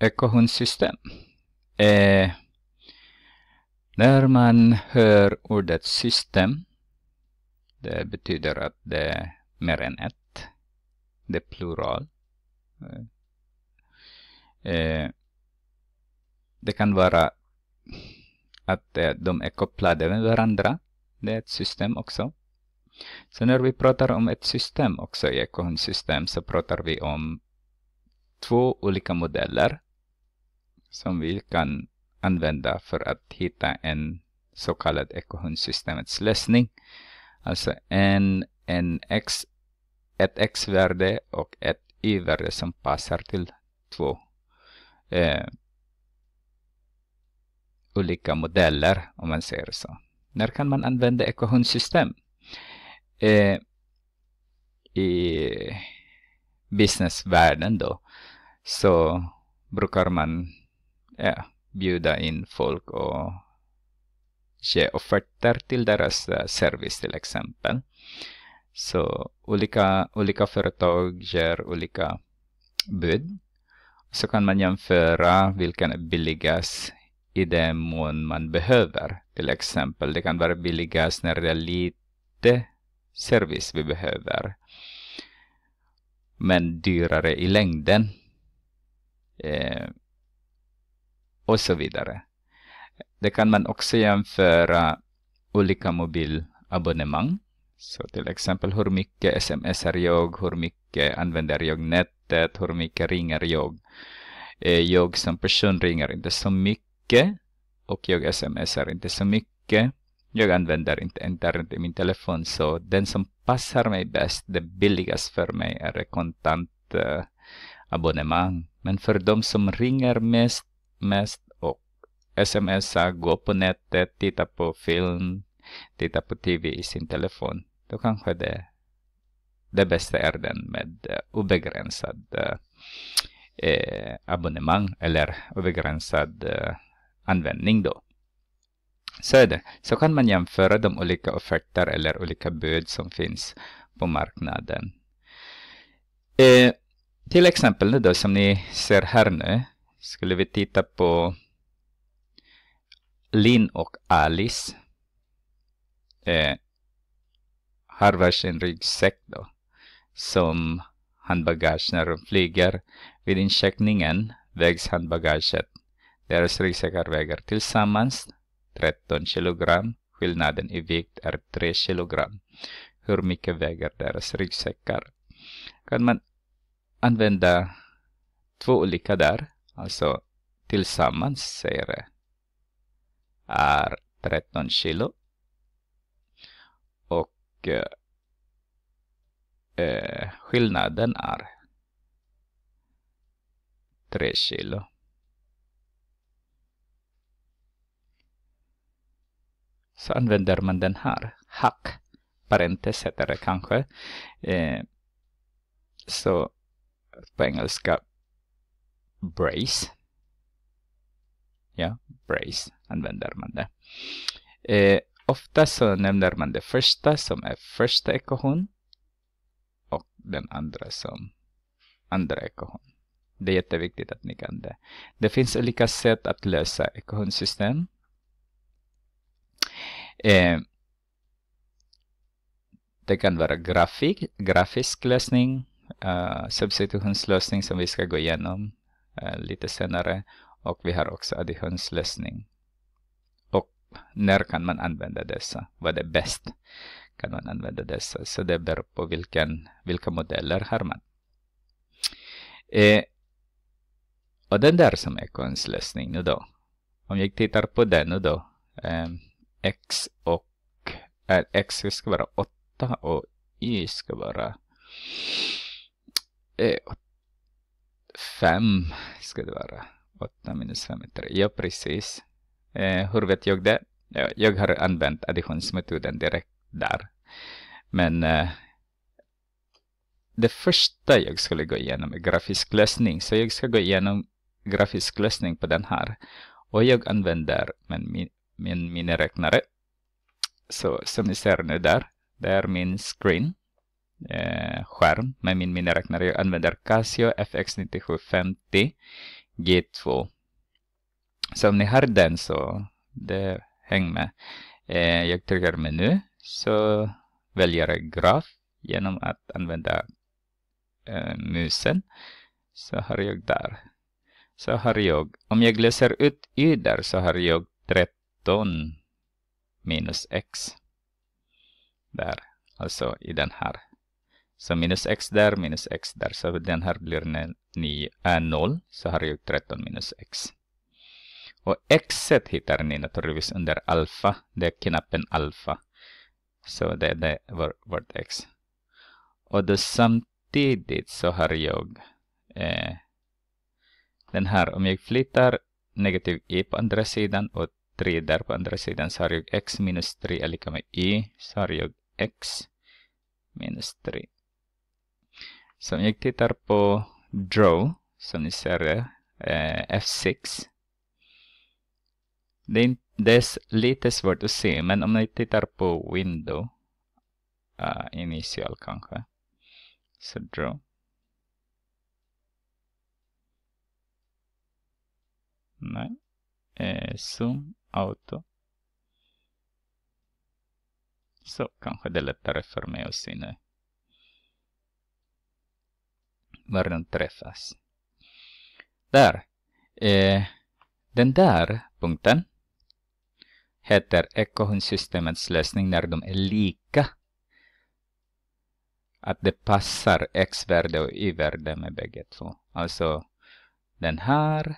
ekohundsystem. Eh, när man hör ordet system, det betyder att det är mer än ett. Det är plural. Eh, eh det kan vara att de är kopplade med varandra. Det är ett system också. Så när vi pratar om ett system också i ekohundsystem så pratar vi om två olika modeller som vi kan använda för att hitta en så kallad ekvationssystemets lösning. Alltså en, en x, ett x-värde och ett y-värde som passar till två eh, olika modeller om man säger så. När kan man använda ekvationssystem? Eh, I businessvärlden då så brukar man ja, eh, bjuda in folk och ge offerter till deras eh, service till exempel. Så olika, olika företag ger olika bud. Så kan man jämföra vilken är billigast i den mån man behöver. Till exempel, det kan vara billigast när det är lite service vi behöver. Men dyrare i längden. Eh, och så vidare. Det kan man också jämföra olika mobilabonnemang. Så till exempel hur mycket sms är jag, hur mycket använder jag nätet, hur mycket ringer jag. Eh, jag som person ringer inte så mycket och jag smsar inte så mycket. Jag använder inte internet i min telefon så den som passar mig bäst, det billigaste för mig är kontantabonnemang. Eh, Men för de som ringer mest mest och smsa, gå på nätet, titta på film, titta på TV i sin telefon. Då kanske det, det bästa är den med uh, obegränsad uh, abonnemang eller obegränsad uh, användning då. det. så kan man jämföra de olika offerter eller olika bud som finns på marknaden. Eh, till exempel nu då som ni ser här nu skulle vi titta på Linn och Alice eh, har varsin ryggsäck då, som handbagage när de flyger. Vid incheckningen vägs handbagaget. Deras ryggsäckar väger tillsammans 13 kg. Skillnaden i vikt är 3 kg. Hur mycket väger deras ryggsäckar? Kan man använda två olika där? Alltså tillsammans säger det är 13 kilo. Och eh, eh skillnaden är 3 kilo. Så använder man den här hack parentes heter det kanske. Eh, så på engelska brace. Ja, brace använder man det. Eh, ofta så nämner man det första som är första ekvation och den andra som andra ekvation. Det är jätteviktigt att ni kan det. Det finns olika sätt att lösa ekvationssystem. Eh, det kan vara grafik, grafisk lösning, uh, substitutionslösning som vi ska gå igenom Eh, lite senare. Och vi har också additionslösning. Och när kan man använda dessa? Vad är bäst? Kan man använda dessa? Så det beror på vilken, vilka modeller har man. Eh, och den där som är konstläsning nu då. Om jag tittar på den nu då. Eh, x och äh, x ska vara 8 och y ska vara eh, 8 fem ska det vara. 8 minus 5 är 3. Ja, precis. Eh, hur vet jag det? Jag har använt additionsmetoden direkt där. Men eh, det första jag skulle gå igenom är grafisk lösning. Så jag ska gå igenom grafisk lösning på den här. Och jag använder min, min miniräknare. Så som ni ser nu där, det är min screen eh, skärm med min miniräknare. Jag använder Casio FX9750 G2. Så om ni har den så det, häng med. Eh, jag trycker meny så väljer jag graf genom att använda eh, musen. Så har jag där. Så har jag, om jag läser ut y där så har jag 13 minus x. Där, alltså i den här. Så minus x där, minus x där. Så den här blir ni, är 0. Så har jag 13 minus x. Och x hittar ni naturligtvis under alfa. Det är knappen alfa. Så det, det är vårt x. Och då samtidigt så har jag eh, den här. Om jag flyttar negativ i på andra sidan och 3 där på andra sidan så har jag x minus 3 är lika med y. Så har jag x minus 3 Samyektitar på draw som ni ser eh, F6. Then, this latest word lite svårt att se men om window uh, initial kanske. Så draw. Nej. Eh, zoom, auto. So, kanske det är lättare för mig att se mördarna träffas. Där. Eh, den där punkten heter ekohundsystemets lösning när de är lika. Att det passar x-värde och y-värde med bägge två. Alltså den här,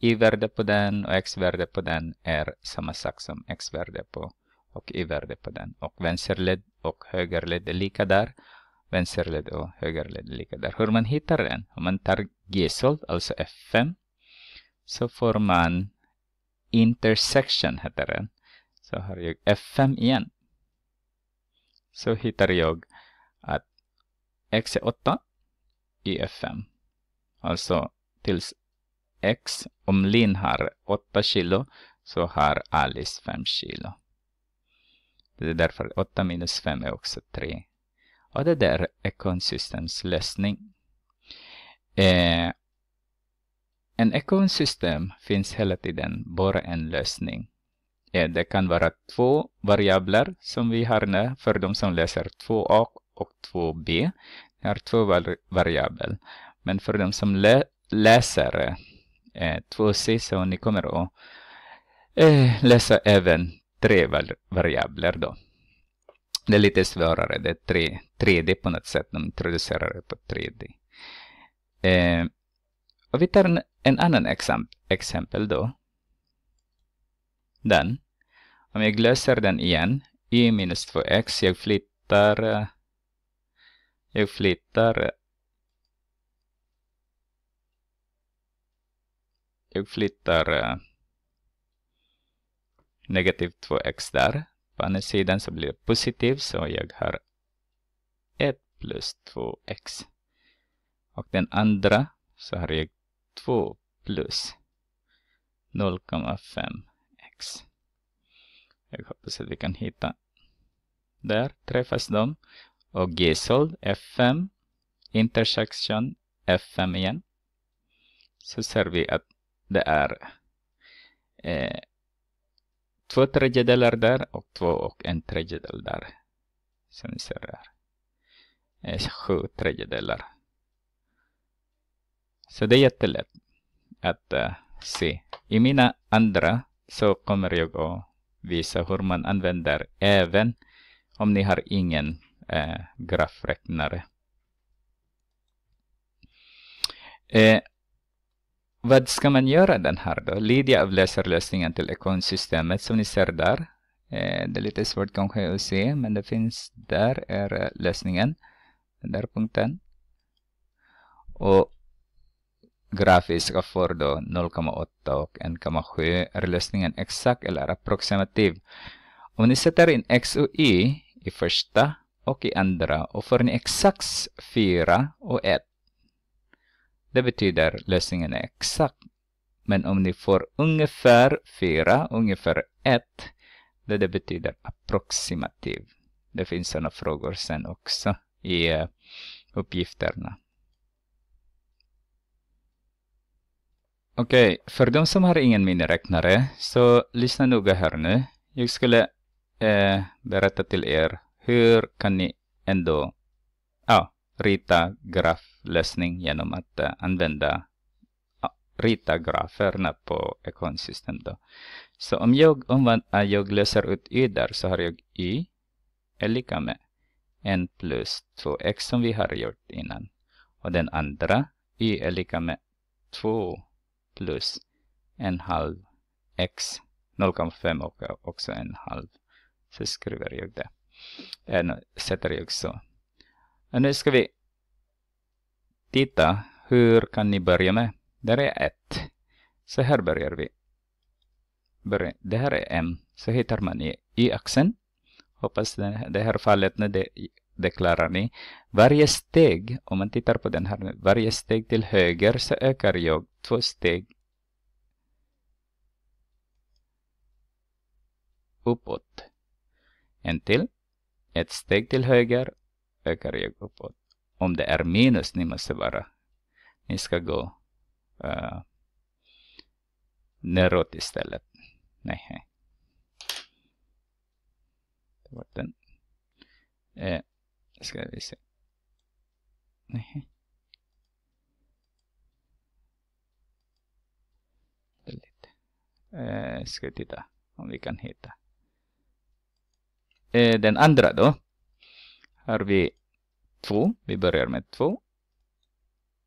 y-värde på den och x-värde på den är samma sak som x-värde på och y-värde på den. Och vänsterled och högerled är lika där vänsterled och högerled lika där. Hur man hittar den? Om man tar G-salt, alltså F5, så får man intersection heter den. Så har jag F5 igen. Så hittar jag att X är 8 i F5. Alltså tills X, om Lin har 8 kilo så har Alice 5 kilo. Det är därför 8 minus 5 är också 3. Och det där är konsistenslösning. Eh, en ekonsystem finns hela tiden bara en lösning. Eh, det kan vara två variabler som vi har nu för de som läser 2a och 2b. Det är två var variabler. Men för de som lä läser eh, 2c så ni kommer att eh, läsa även tre var variabler då. Det är lite svårare, det är 3, d på något sätt, de introducerar det på 3D. Eh, och vi tar en, en annan exam, exempel då. Den. Om jag löser den igen, y minus 2x, jag flyttar, eh, jag flyttar eh, jag flyttar eh, negativ 2x där på andra sidan så blir det positivt så jag har 1 plus 2x. Och den andra så har jag 2 plus 0,5x. Jag hoppas att vi kan hitta. Där träffas de. Och G-sold F5 intersection F5 igen. Så ser vi att det är eh, två tredjedelar där och två och en tredjedel där. Som ni ser här. Eh, sju tredjedelar. Så det är jättelätt att uh, se. I mina andra så kommer jag att visa hur man använder även om ni har ingen eh, grafräknare. Eh, vad ska man göra den här då? Lydia avläser lösningen till ekonsystemet som ni ser där. Eh, det är lite svårt kanske att se, men det finns där är eh, lösningen. Den där punkten. Och grafiska för då 0,8 och 1,7 är lösningen exakt eller approximativ. Om ni sätter in x och y i första och i andra och får ni exakt 4 och 1 det betyder lösningen är exakt. Men om ni får ungefär 4, ungefär 1, det, det betyder approximativ. Det finns sådana frågor sen också i eh, uppgifterna. Okej, okay, för de som har ingen miniräknare, så lyssna noga här nu. Jag skulle uh, berätta till er hur kan ni ändå... Ja, ah, rita graflösning genom att eh, använda rita graferna på ekonsystem. Då. Så om jag, om eh, jag löser ut y där så har jag y är lika med n plus 2x som vi har gjort innan. Och den andra y är lika med 2 plus en halv x 0,5 och också en halv. Så skriver jag det. En, eh, sätter jag så. Nu ska vi titta hur kan ni börja med. Där är ett. Så här börjar vi. Det här är M. Så hittar man i y-axeln. Hoppas det här fallet när det, det klarar ni. Varje steg, om man tittar på den här, varje steg till höger så ökar jag två steg uppåt. En till. Ett steg till höger pekar jag uppåt. Om det är minus, ni måste vara, ni ska gå uh, neråt istället. Nej, nej. Det var den. Eh, ska vi se. Nej. Delete. Eh, ska vi titta om vi kan hitta. Eh, den andra då. Har vi 2. Vi börjar med 2.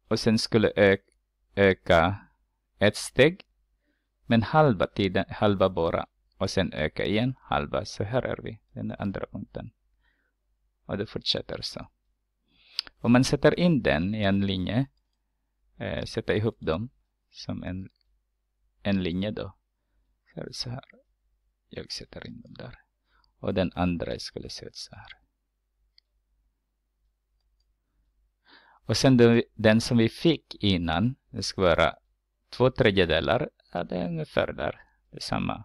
Och sen skulle öka, ett steg. Men halva tiden, halva bara. Och sen öka igen, halva. Så här är vi, den andra punkten. Och det fortsätter så. Om man sätter in den i en linje, eh, sätta ihop dem som en, en linje då. Så här. Jag sätter in dem där. Och den andra skulle se ut så här. Och sen den som vi fick innan, det ska vara två tredjedelar, ja, det är ungefär där, det är samma.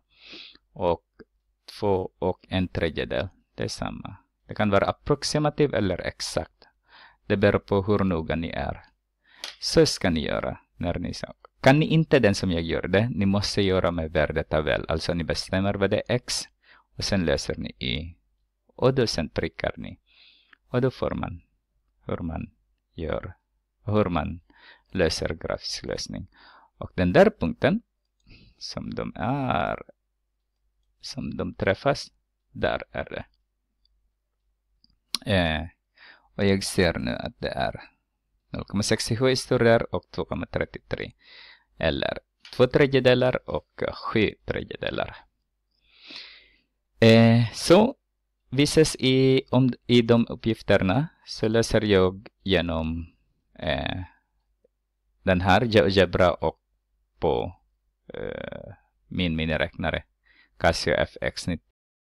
Och två och en tredjedel, det är samma. Det kan vara approximativ eller exakt. Det beror på hur noga ni är. Så ska ni göra när ni Kan ni inte den som jag gjorde, ni måste göra med värdetabell. Alltså ni bestämmer vad det är x och sen löser ni y. Och då sen prickar ni. Och då får man hur man gör, hur man löser grafisk lösning. Och den där punkten som de är, som de träffas, där är det. Eh, och jag ser nu att det är 0,67 står där och 2,33 eller 2 tredjedelar och 7 tredjedelar. Eh, så visas i, om, i de uppgifterna så löser jag genom eh, den här GeoGebra och på eh, min miniräknare Casio FX90